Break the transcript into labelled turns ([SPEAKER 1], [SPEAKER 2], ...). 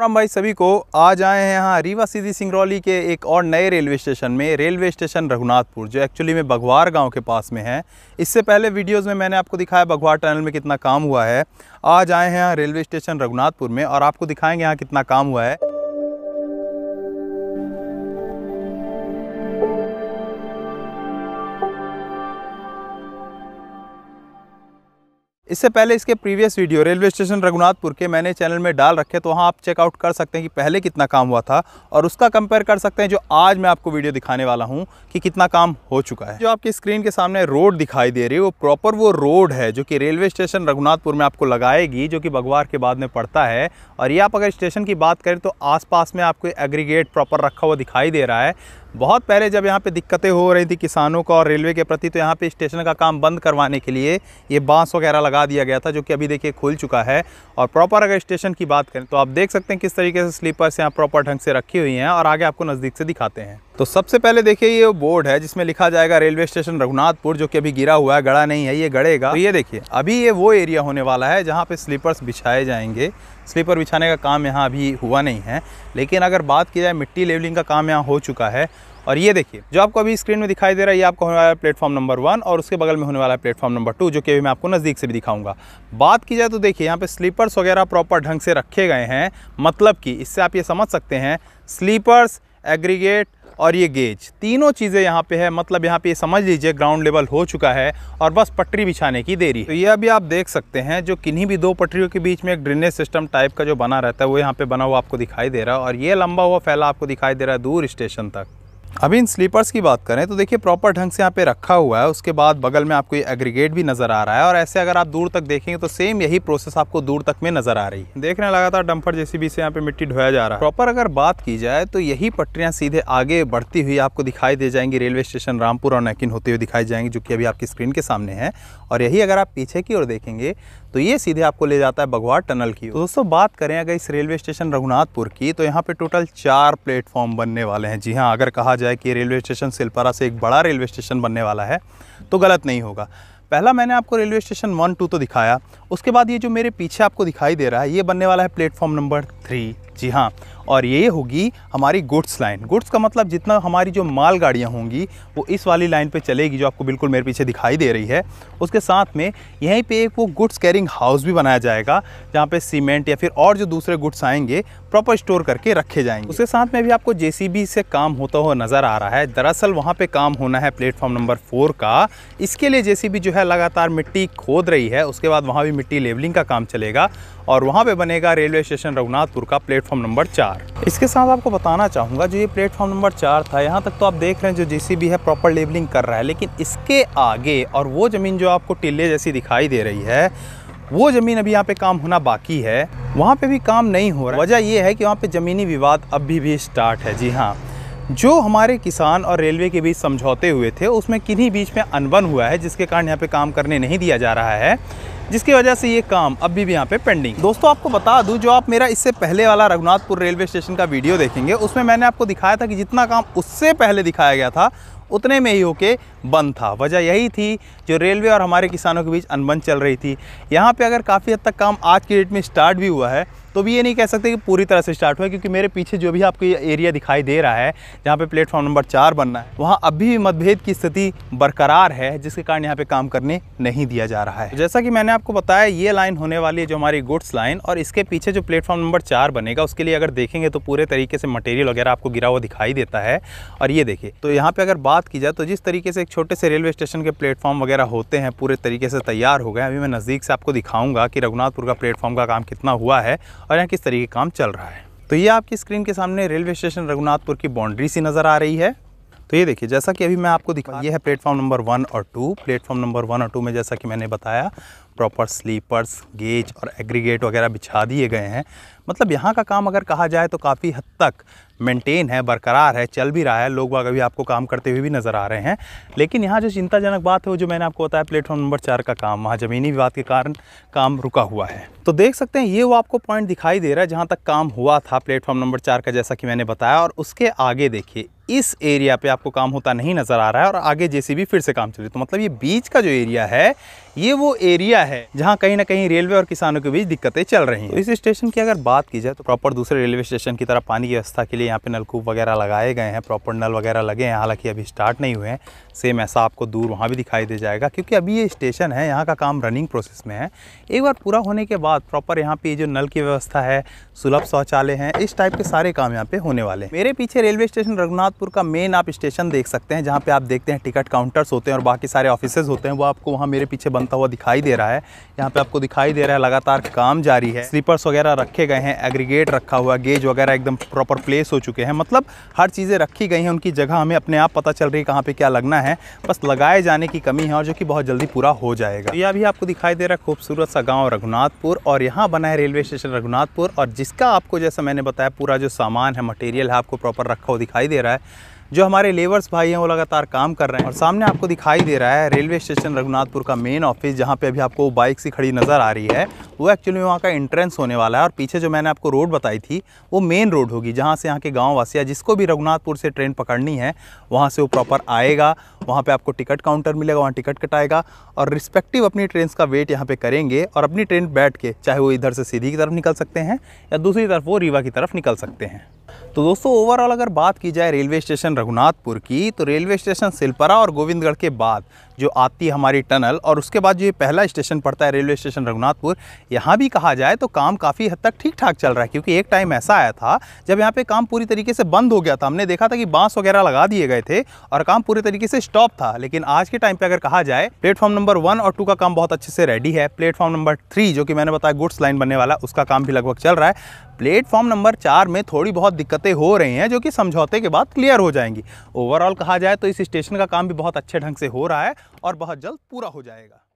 [SPEAKER 1] राम भाई सभी को आज आए हैं यहाँ रीवा सीधी सिंगरौली के एक और नए रेलवे स्टेशन में रेलवे स्टेशन रघुनाथपुर जो एक्चुअली में बघवार गांव के पास में है इससे पहले वीडियोस में मैंने आपको दिखाया बघवार टनल में कितना काम हुआ है आज आए हैं यहाँ रेलवे स्टेशन रघुनाथपुर में और आपको दिखाएंगे यहाँ कितना काम हुआ है इससे पहले इसके previous video railway station Raghunathpur के मैंने चैनल में डाल रखे तो वहाँ आप चेकआउट कर सकते हैं कि पहले कितना काम हुआ था और उसका कंपेयर कर सकते हैं जो आज मैं आपको वीडियो दिखाने वाला हूँ कि कितना काम हो चुका है जो आपकी स्क्रीन के सामने रोड दिखाई दे रही है वो प्रॉपर वो रोड है जो कि रेलवे स्टेशन रघुनाथपुर में आपको लगाएगी जो कि भगवार के बाद में पड़ता है और ये आप अगर स्टेशन की बात करें तो आस में आपको एग्रीगेट प्रॉपर रखा हुआ दिखाई दे रहा है बहुत पहले जब यहाँ पे दिक्कतें हो रही थी किसानों का और रेलवे के प्रति तो यहाँ पे स्टेशन का काम बंद करवाने के लिए ये बांस वगैरह लगा दिया गया था जो कि अभी देखिए खुल चुका है और प्रॉपर अगर स्टेशन की बात करें तो आप देख सकते हैं किस तरीके से स्लीपर्स यहाँ प्रॉपर ढंग से रखी हुई हैं और आगे आपको नज़दीक से दिखाते हैं तो सबसे पहले देखिए ये बोर्ड है जिसमें लिखा जाएगा रेलवे स्टेशन रघुनाथपुर जो कि अभी गिरा हुआ है गड़ा नहीं है ये गड़ेगा तो ये देखिए अभी ये वो एरिया होने वाला है जहाँ पे स्लीपर्स बिछाए जाएंगे स्लीपर बिछाने का काम यहाँ अभी हुआ नहीं है लेकिन अगर बात की जाए मिट्टी लेवलिंग का काम यहाँ हो चुका है और ये देखिए जो आपको अभी स्क्रीन में दिखाई दे रहा है ये आपको होने वाला है प्लेटफॉर्म नंबर वन और उसके बगल में होने वाला है प्लेटफॉर्म नंबर टू जो कि अभी मैं आपको नज़दीक से भी दिखाऊंगा बात की जाए तो देखिए यहाँ पे स्लीपर्स वगैरह प्रॉपर ढंग से रखे गए हैं मतलब कि इससे आप ये समझ सकते हैं स्लीपर्स एग्रीगेट और ये गेज तीनों चीज़ें यहाँ पे है मतलब यहाँ पे समझ लीजिए ग्राउंड लेवल हो चुका है और बस पटरी बिछाने की देरी तो ये अभी आप देख सकते हैं जो किन्हीं भी दो पटरियों के बीच में एक ड्रेनेज सिस्टम टाइप का जो बना रहता है वो यहाँ पे बना हुआ आपको दिखाई दे रहा है और ये लंबा हुआ फैला आपको दिखाई दे रहा है दूर स्टेशन तक अभी इन स्लीपर्स की बात करें तो देखिए प्रॉपर ढंग से यहाँ पे रखा हुआ है उसके बाद बगल में आपको ये एग्रीगेट भी नज़र आ रहा है और ऐसे अगर आप दूर तक देखेंगे तो सेम यही प्रोसेस आपको दूर तक में नज़र आ रही है देखने लगा था लगातार डंपर जेसीबी से यहाँ पे मिट्टी ढोया जा रहा है प्रॉपर अगर बात की जाए तो यही पटरियाँ सीधे आगे बढ़ती हुई आपको दिखाई दे जाएंगी रेलवे स्टेशन रामपुर और नैकिन होते हुए दिखाई जाएंगे जो कि अभी आपकी स्क्रीन के सामने है और यही अगर आप पीछे की ओर देखेंगे तो ये सीधे आपको ले जाता है बघवाड़ टनल की तो दोस्तों बात करें अगर इस रेलवे स्टेशन रघुनाथपुर की तो यहाँ पे टोटल चार प्लेटफॉर्म बनने वाले हैं जी हाँ अगर कहा जाए कि रेलवे स्टेशन सिलपारा से एक बड़ा रेलवे स्टेशन बनने वाला है तो गलत नहीं होगा पहला मैंने आपको रेलवे स्टेशन वन टू तो दिखाया उसके बाद ये जो मेरे पीछे आपको दिखाई दे रहा है ये बनने वाला है प्लेटफॉर्म नंबर थ्री जी हाँ और ये होगी हमारी गुड्स लाइन गुड्स का मतलब जितना हमारी जो माल गाड़ियाँ होंगी वो इस वाली लाइन पे चलेगी जो आपको बिल्कुल मेरे पीछे दिखाई दे रही है उसके साथ में यहीं पे एक वो गुड्स कैरिंग हाउस भी बनाया जाएगा जहाँ पे सीमेंट या फिर और जो दूसरे गुड्स आएंगे प्रॉपर स्टोर करके रखे जाएंगे उसके साथ में भी आपको जे से काम होता हुआ नज़र आ रहा है दरअसल वहाँ पर काम होना है प्लेटफॉर्म नंबर फोर का इसके लिए जे जो है लगातार मिट्टी खोद रही है उसके बाद वहाँ भी मिट्टी लेवलिंग का काम चलेगा और वहाँ पर बनेगा रेलवे स्टेशन रघुनाथपुर का प्लेटफॉर्म नंबर चार चार इसके साथ आपको बताना चाहूँगा जो ये प्लेटफॉर्म नंबर चार था यहाँ तक तो आप देख रहे हैं जो जे है प्रॉपर लेबलिंग कर रहा है लेकिन इसके आगे और वो ज़मीन जो आपको टिल्ले जैसी दिखाई दे रही है वो ज़मीन अभी यहाँ पे काम होना बाकी है वहाँ पे भी काम नहीं हो रहा वजह यह है कि वहाँ पे ज़मीनी विवाद अभी भी स्टार्ट है जी हाँ जो हमारे किसान और रेलवे के बीच समझौते हुए थे उसमें किन्हीं बीच में अनबन हुआ है जिसके कारण यहाँ पे काम करने नहीं दिया जा रहा है जिसकी वजह से ये काम अभी भी यहाँ पे पेंडिंग दोस्तों आपको बता दूँ जो आप मेरा इससे पहले वाला रघुनाथपुर रेलवे स्टेशन का वीडियो देखेंगे उसमें मैंने आपको दिखाया था कि जितना काम उससे पहले दिखाया गया था उतने में ही होके बंद था वजह यही थी जो रेलवे और हमारे किसानों के बीच अनबन चल रही थी यहाँ पे अगर काफ़ी हद तक काम आज की डेट में स्टार्ट भी हुआ है तो भी ये नहीं कह सकते कि पूरी तरह से स्टार्ट हुआ क्योंकि मेरे पीछे जो भी आपको ये एरिया दिखाई दे रहा है जहाँ पे प्लेटफॉर्म नंबर चार बनना है वहाँ अभी भी मतभेद की स्थिति बरकरार है जिसके कारण यहाँ पे काम करने नहीं दिया जा रहा है जैसा कि मैंने आपको बताया ये लाइन होने वाली है जो हमारी गुड्स लाइन और इसके पीछे जो प्लेटफॉर्म नंबर चार बनेगा उसके लिए अगर देखेंगे तो पूरे तरीके से मटेरियल वगैरह आपको गिरा हुआ दिखाई देता है और ये देखिए तो यहाँ पर अगर बात की जाए तो जिस तरीके से एक छोटे से रेलवे स्टेशन के प्लेटफॉर्म वगैरह होते हैं पूरे तरीके से तैयार हो गए अभी मैं नज़दीक से आपको दिखाऊँगा कि रघुनाथपुर का प्लेटफॉर्म का काम कितना हुआ है और यहाँ किस तरीके काम चल रहा है तो ये आपकी स्क्रीन के सामने रेलवे स्टेशन रघुनाथपुर की बाउंड्री सी नज़र आ रही है तो ये देखिए जैसा कि अभी मैं आपको दिखा ये है प्लेटफॉर्म नंबर वन और टू प्लेटफॉर्म नंबर वन और टू में जैसा कि मैंने बताया प्रॉपर स्लीपर्स गेज और एग्रीगेट वगैरह बिछा दिए गए हैं मतलब यहाँ का काम अगर कहा जाए तो काफ़ी हद तक मेंटेन है बरकरार है चल भी रहा है लोग वाग अभी आपको काम करते हुए भी नज़र आ रहे हैं लेकिन यहाँ जो चिंताजनक बात है वो जो मैंने आपको बताया प्लेटफॉर्म नंबर चार का काम वहाँ ज़मीनी विवाद के कारण काम रुका हुआ है तो देख सकते हैं ये वो आपको पॉइंट दिखाई दे रहा है जहाँ तक काम हुआ था प्लेटफॉर्म नंबर चार का जैसा कि मैंने बताया और उसके आगे देखिए इस एरिया पे आपको काम होता नहीं नज़र आ रहा है और आगे भी फिर से काम चल रही तो मतलब ये बीच का जो एरिया है ये वो एरिया है जहाँ कहीं ना कहीं रेलवे और किसानों के बीच दिक्कतें चल रही हैं तो इस स्टेशन की अगर बात की जाए तो प्रॉपर दूसरे रेलवे स्टेशन की तरह पानी की व्यवस्था के लिए यहाँ पे नलकूप वगैरह लगाए गए हैं प्रॉपर नल वगैरह लगे हैं हालांकि अभी स्टार्ट नहीं हुए हैं सेम ऐसा आपको दूर वहाँ भी दिखाई दे जाएगा क्योंकि अभी ये स्टेशन है यहाँ का काम रनिंग प्रोसेस में है एक बार पूरा होने के बाद बाद प्रॉपर यहाँ पे जो नल की व्यवस्था है सुलभ शौचालय हैं इस टाइप के सारे काम यहाँ पे होने वाले हैं मेरे पीछे रेलवे स्टेशन रघुनाथपुर का मेन आप स्टेशन देख सकते हैं जहाँ पे आप देखते हैं टिकट काउंटर्स होते हैं और बाकी सारे ऑफिस होते हैं वो आपको वहाँ मेरे पीछे बनता हुआ दिखाई दे रहा है यहाँ पे आपको दिखाई दे रहा है लगातार काम जारी है स्लीपर्स वगैरह रखे गए हैं एग्रीगेट रखा हुआ गेज वगैरह एकदम प्रॉपर प्लेस हो चुके हैं मतलब हर चीज़ें रखी गई हैं उनकी जगह हमें अपने आप पता चल रही है कहाँ पे क्या लगना है बस लगाए जाने की कमी है और जो कि बहुत जल्दी पूरा हो जाएगा तो यह अभी आपको दिखाई दे रहा है खूबसूरत सा गाँव रघुनाथपुर और यहाँ बना है रेलवे स्टेशन रघुनाथपुर और जिसका आपको जैसा मैंने बताया पूरा जो सामान है मटेरियल है आपको प्रॉपर रखा हुआ दिखाई दे रहा है जो हमारे लेबर्स भाई हैं वो लगातार काम कर रहे हैं और सामने आपको दिखाई दे रहा है रेलवे स्टेशन रघुनाथपुर का मेन ऑफिस जहाँ पे अभी आपको बाइक सी खड़ी नज़र आ रही है वो एक्चुअली वहाँ का एंट्रेंस होने वाला है और पीछे जो मैंने आपको रोड बताई थी वो मेन रोड होगी जहाँ से यहाँ के गाँव वासिया जिसको भी रघुनाथपुर से ट्रेन पकड़नी है वहाँ से वो प्रॉपर आएगा वहाँ पर आपको टिकट काउंटर मिलेगा वहाँ टिकट कटाएगा और रिस्पेक्टिव अपनी ट्रेन का वेट यहाँ पर करेंगे और अपनी ट्रेन बैठ के चाहे वो इधर से सीधी की तरफ निकल सकते हैं या दूसरी तरफ वो रीवा की तरफ निकल सकते हैं तो दोस्तों ओवरऑल अगर बात की जाए रेलवे स्टेशन रघुनाथपुर की तो रेलवे स्टेशन सिलपरा और गोविंदगढ़ के बाद जो आती है हमारी टनल और उसके बाद जो ये पहला स्टेशन पड़ता है रेलवे स्टेशन रघुनाथपुर यहाँ भी कहा जाए तो काम काफ़ी हद तक ठीक ठाक चल रहा है क्योंकि एक टाइम ऐसा आया था जब यहाँ पे काम पूरी तरीके से बंद हो गया था हमने देखा था कि बांस वगैरह लगा दिए गए थे और काम पूरी तरीके से स्टॉप था लेकिन आज के टाइम पर अगर कहा जाए प्लेटफॉर्म नंबर वन और टू का काम बहुत अच्छे से रेडी है प्लेटफॉर्म नंबर थ्री जो कि मैंने बताया गुड्स लाइन बनने वाला उसका काम भी लगभग चल रहा है प्लेटफॉर्म नंबर चार में थोड़ी बहुत दिक्कतें हो रही हैं जो कि समझौते के बाद क्लियर हो जाएंगी जाएंगी ओवरऑल कहा जाए तो इस स्टेशन का काम भी बहुत अच्छे ढंग से हो रहा है और बहुत जल्द पूरा हो जाएगा